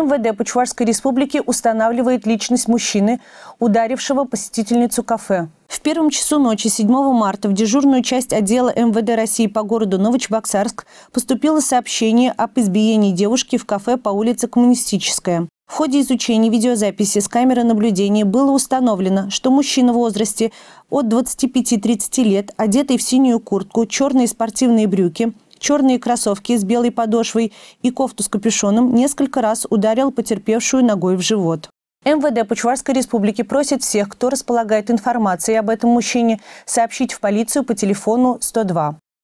МВД Почувашской республики устанавливает личность мужчины, ударившего посетительницу кафе. В первом часу ночи 7 марта в дежурную часть отдела МВД России по городу Новочебоксарск поступило сообщение об избиении девушки в кафе по улице Коммунистическая. В ходе изучения видеозаписи с камеры наблюдения было установлено, что мужчина в возрасте от 25-30 лет, одетый в синюю куртку, черные спортивные брюки – черные кроссовки с белой подошвой и кофту с капюшоном несколько раз ударил потерпевшую ногой в живот. МВД Почварской республики просит всех, кто располагает информацией об этом мужчине, сообщить в полицию по телефону 102.